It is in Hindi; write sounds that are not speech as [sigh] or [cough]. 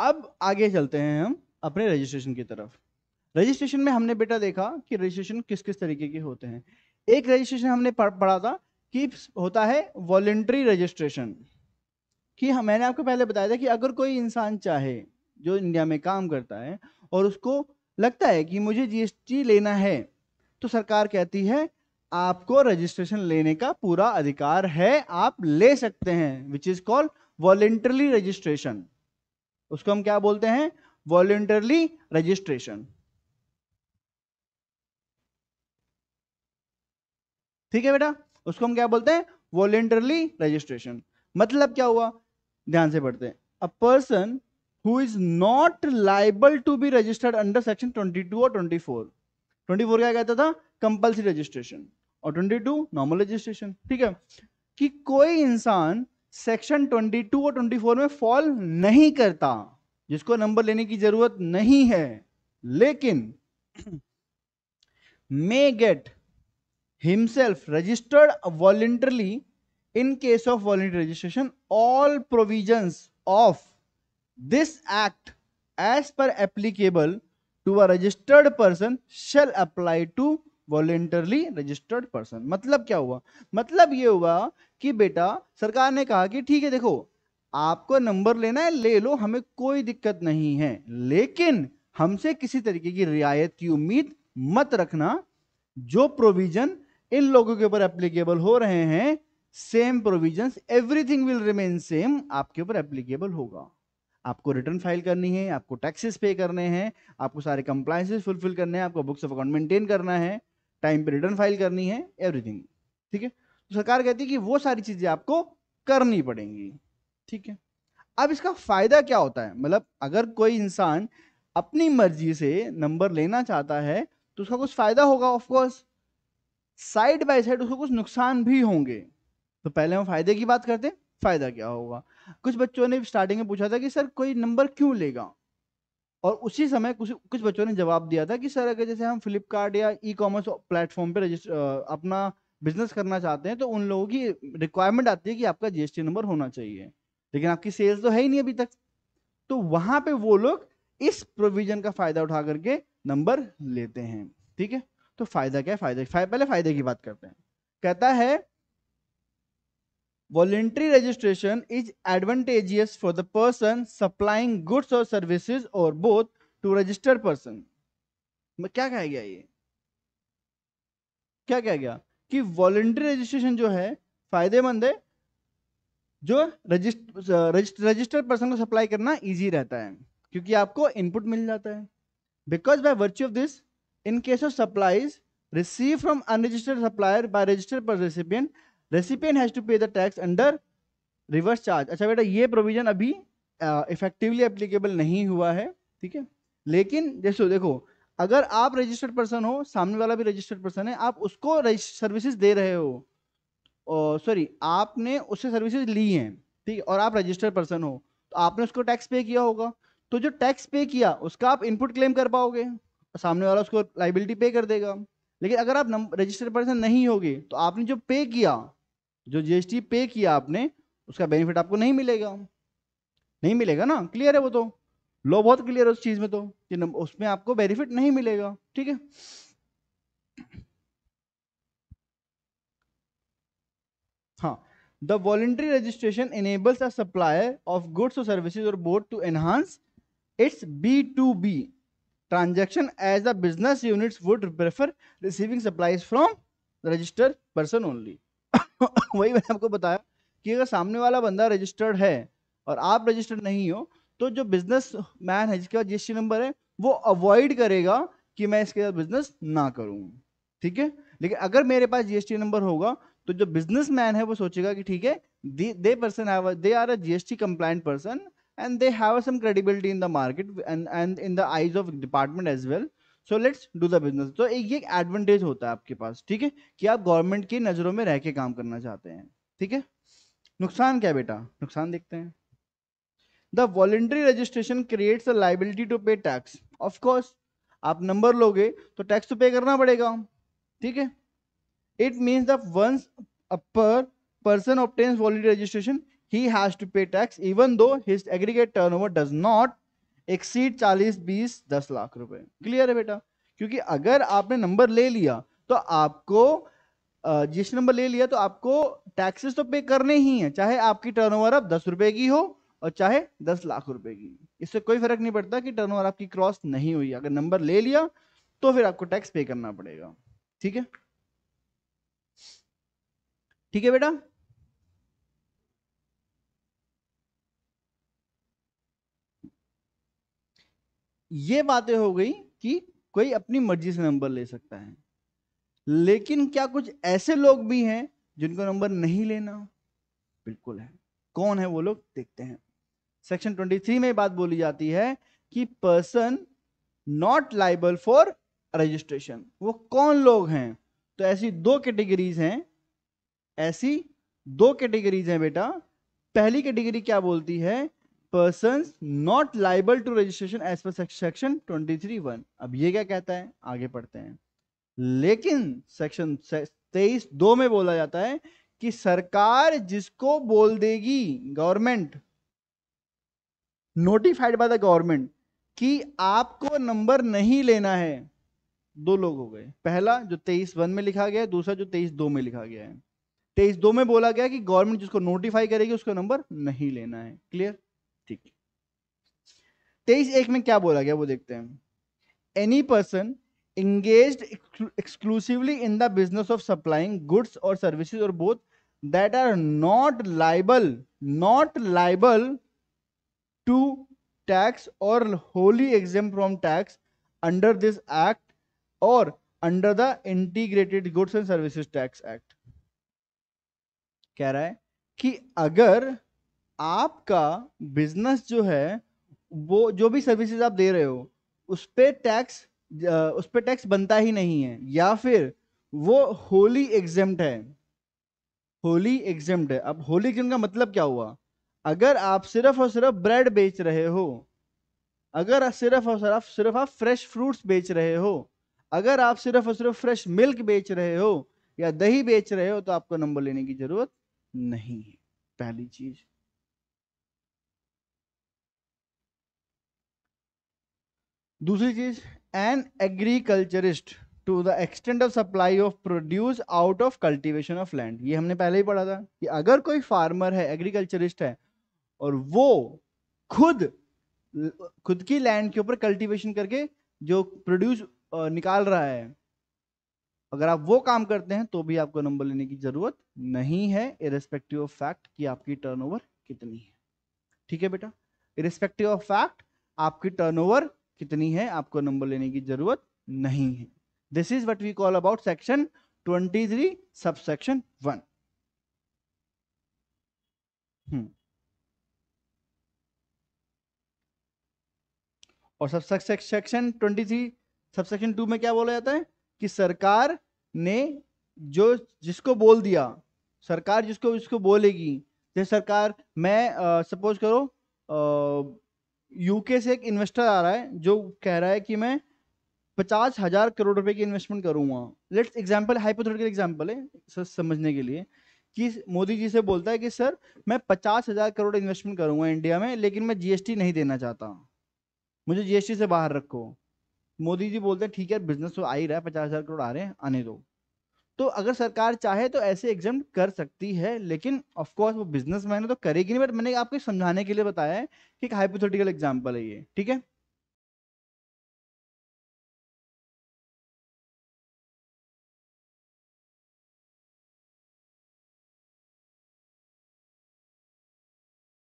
अब आगे चलते हैं हम अपने रजिस्ट्रेशन की तरफ रजिस्ट्रेशन में हमने बेटा देखा कि रजिस्ट्रेशन किस किस तरीके के होते हैं एक रजिस्ट्रेशन हमने पढ़ा था कि होता है वॉलेंट्री रजिस्ट्रेशन कि मैंने आपको पहले बताया था कि अगर कोई इंसान चाहे जो इंडिया में काम करता है और उसको लगता है कि मुझे जीएसटी लेना है तो सरकार कहती है आपको रजिस्ट्रेशन लेने का पूरा अधिकार है आप ले सकते हैं which is called voluntarily registration उसको हम क्या बोलते हैं वॉलेंटरली रजिस्ट्रेशन ठीक है बेटा उसको हम क्या बोलते हैं वॉलेंटरली रजिस्ट्रेशन मतलब क्या हुआ ध्यान से पढ़ते हैं a person who is not liable to be registered under section 22 और 24 24 क्या कहता था कंपल्सरी रजिस्ट्रेशन और 22 नॉर्मल रजिस्ट्रेशन ठीक है कि कोई इंसान सेक्शन 22 और 24 में फॉल नहीं करता जिसको नंबर लेने की जरूरत नहीं है लेकिन may get himself registered voluntarily in case of voluntary registration all provision of this act as per applicable to a registered person shall apply to voluntarily registered person मतलब क्या हुआ मतलब ये हुआ कि बेटा सरकार ने कहा कि ठीक है देखो आपको नंबर लेना है ले लो हमें कोई दिक्कत नहीं है लेकिन हमसे किसी तरीके की रियायत की उम्मीद मत रखना जो प्रोविजन इन लोगों के ऊपर एप्लीकेबल हो रहे हैं same provision everything will remain same आपके ऊपर एप्लीकेबल होगा आपको रिटर्न फाइल करनी है आपको टैक्सेस पे करने हैं आपको सारे कंप्लाइंसेस फुलफिल करने हैं आपको बुक्स ऑफ अकाउंट मेंटेन करना है टाइम पे रिटर्न फाइल करनी है एवरीथिंग ठीक है तो सरकार कहती है कि वो सारी चीज़ें आपको करनी पड़ेंगी ठीक है अब इसका फ़ायदा क्या होता है मतलब अगर कोई इंसान अपनी मर्जी से नंबर लेना चाहता है तो उसका कुछ फ़ायदा होगा ऑफकोर्स साइड बाय साइड उसको कुछ नुकसान भी होंगे तो पहले हम फ़ायदे की बात करते हैं फ़ायदा क्या होगा कुछ बच्चों ने स्टार्टिंग में पूछा था कि सर कोई नंबर क्यों लेगा और उसी समय कुछ कुछ बच्चों ने जवाब दिया था कि सर अगर जैसे हम फ्लिपकार्ट या ई कॉमर्स प्लेटफॉर्म पे रजिस्टर अपना बिजनेस करना चाहते हैं तो उन लोगों की रिक्वायरमेंट आती है कि आपका जीएसटी नंबर होना चाहिए लेकिन आपकी सेल्स तो है ही नहीं अभी तक तो वहां पे वो लोग इस प्रोविजन का फायदा उठा करके नंबर लेते हैं ठीक है तो फायदा क्या है फायदा पहले फायदे की बात करते हैं कहता है voluntary registration is advantageous for the person supplying goods और सर्विसेज और बोथ टू रजिस्टर पर्सन क्या कहा गया ये क्या कहा गया कि वॉलेंट्री रजिस्ट्रेशन जो है फायदेमंद है जो रजिस्टर रजिस्टर पर्सन को सप्लाई करना इजी रहता है क्योंकि आपको इनपुट मिल जाता है because by virtue of this in case of supplies receive from unregistered supplier by registered per recipient recipient has to pay the tax under reverse charge अच्छा बेटा ये प्रोविजन अभी इफेक्टिवली uh, एप्लीकेबल नहीं हुआ है ठीक है लेकिन जैसे देखो अगर आप रजिस्टर्ड पर्सन हो सामने वाला भी रजिस्टर्ड पर्सन है आप उसको सर्विसेज दे रहे हो सॉरी uh, आपने उससे सर्विसेज ली हैं ठीक और आप रजिस्टर्ड पर्सन हो तो आपने उसको टैक्स पे किया होगा तो जो टैक्स पे किया उसका आप इनपुट क्लेम कर पाओगे सामने वाला उसको लाइबिलिटी पे कर देगा लेकिन अगर आप रजिस्टर्ड पर्सन नहीं होगे तो आपने जो पे किया जो जीएसटी पे किया आपने उसका बेनिफिट आपको नहीं मिलेगा नहीं मिलेगा ना क्लियर है वो तो लॉ बहुत क्लियर है उस चीज में तो कि उसमें आपको बेनिफिट नहीं मिलेगा ठीक है हाँ the voluntary registration enables a supplier of goods और सर्विसेज और both to enhance its B to B transaction as a business units would prefer receiving supplies from registered person only [laughs] वही मैंने आपको बताया कि अगर सामने वाला बंदा रजिस्टर्ड है और आप रजिस्टर्ड नहीं हो तो जो बिजनेस मैन है जिसके पास जीएसटी नंबर है वो अवॉइड करेगा कि मैं इसके साथ बिजनेस ना करूं ठीक है लेकिन अगर मेरे पास जीएसटी नंबर होगा तो जो बिजनेस मैन है वो सोचेगा कि ठीक है they person they are a GST compliant person and they well so let's do the business तो एक ये एडवांटेज होता है आपके पास ठीक है कि आप गवर्नमेंट की नज़रों में रह के काम करना चाहते हैं ठीक है नुकसान क्या बेटा नुकसान देखते हैं the voluntary registration creates a liability to pay tax of course आप नंबर लोगे तो टैक्स तो पे करना पड़ेगा ठीक है it means the once per obtains obtains registration he has to pay tax even though his aggregate turn over does not exceed चालीस बीस दस लाख रुपए क्लियर है बेटा क्योंकि अगर आपने नंबर ले लिया तो आपको जिस नंबर ले लिया तो आपको टैक्सेस तो पे करने ही है चाहे आपकी टर्नओवर अब दस रुपए की हो और चाहे दस लाख रुपए की इससे कोई फर्क नहीं पड़ता कि टर्नओवर आपकी क्रॉस नहीं हुई अगर नंबर ले लिया तो फिर आपको टैक्स पे करना पड़ेगा ठीक है ठीक है बेटा ये बातें हो गई कि कोई अपनी मर्जी से नंबर ले सकता है लेकिन क्या कुछ ऐसे लोग भी हैं जिनको नंबर नहीं लेना बिल्कुल है कौन है वो लोग देखते हैं सेक्शन 23 में बात बोली जाती है कि person not liable for registration वो कौन लोग हैं तो ऐसी दो कैटेगरीज हैं ऐसी दो कैटेगरीज हैं बेटा पहली कैटेगरी क्या बोलती है person not liable to registration as per section twenty three one अब ये क्या कहता है आगे पढ़ते हैं लेकिन सेक्शन तेईस दो में बोला जाता है कि सरकार जिसको बोल देगी government notified by the government कि आपको नंबर नहीं लेना है दो लोग हो गए पहला जो तेईस वन में लिखा गया है दूसरा जो तेईस दो में लिखा गया है तेईस दो में बोला गया कि गवर्नमेंट जिसको नोटिफाई करेगी उसका नंबर नहीं लेना है क्लियर तेईस एक में क्या बोला गया वो देखते हैं any person engage exclusively in the business of supplying goods और सर्विस और both that are not liable not liable to tax और wholly exempt from tax under this act और under the integrated goods and services tax act कह रहा है कि अगर आपका बिजनेस जो है वो जो भी सर्विसेज आप दे रहे हो उस पर टैक्स उस पर टैक्स बनता ही नहीं है या फिर वो होली एग्जेम्प्ट है होली एग्जाम है अब होली एग्जेम्प्ट का मतलब क्या हुआ अगर आप सिर्फ और सिर्फ ब्रेड बेच रहे हो अगर सिर्फ और सिर्फ सिर्फ आप फ्रेश फ्रूट्स बेच रहे हो अगर आप सिर्फ और सिर्फ फ्रेश मिल्क बेच रहे हो या दही बेच रहे हो तो आपको नंबर लेने की जरूरत नहीं है पहली चीज़ दूसरी चीज an agriculturist to the extent of supply of produce out of cultivation of land ये हमने पहले ही पढ़ा था कि अगर कोई फार्मर है एग्रीकल्चरिस्ट है और वो खुद खुद की लैंड के ऊपर कल्टीवेशन करके जो प्रोड्यूस निकाल रहा है अगर आप वो काम करते हैं तो भी आपको नंबर लेने की जरूरत नहीं है इरेस्पेक्टिव ऑफ फैक्ट कि आपकी टर्नओवर कितनी है ठीक है बेटा इरेस्पेक्टिव ऑफ फैक्ट आपकी टर्नओवर कितनी है आपको नंबर लेने की जरूरत नहीं है this is what we call about section 23 three sub section one और sub section 23 sub section two में क्या बोला जाता है कि सरकार ने जो जिसको बोल दिया सरकार जिसको इसको बोलेगी जैसे सरकार मैं सपोज करो यूके से एक इन्वेस्टर आ रहा है जो कह रहा है कि मैं पचास हजार करोड़ रुपए की इन्वेस्टमेंट करूंगा लेट्स एग्जाम्पल हाइपोथेटिकल एग्जाम्पल है सर समझने के लिए कि मोदी जी से बोलता है कि सर मैं पचास हजार करोड़ इन्वेस्टमेंट करूंगा इंडिया में लेकिन मैं जीएसटी नहीं देना चाहता मुझे जीएसटी से बाहर रखो मोदी जी बोलते हैं ठीक है बिजनेस तो आ ही रहा है पचास हजार करोड़ आ रहे हैं आने दो तो अगर सरकार चाहे तो ऐसे एग्जाम कर सकती है लेकिन ऑफकोर्स वो बिजनेस मैन है तो करेगी नहीं बट मैंने आपको समझाने के लिए बताया है कि हाइपोथेटिकल एग्जाम्पल है ये ठीक है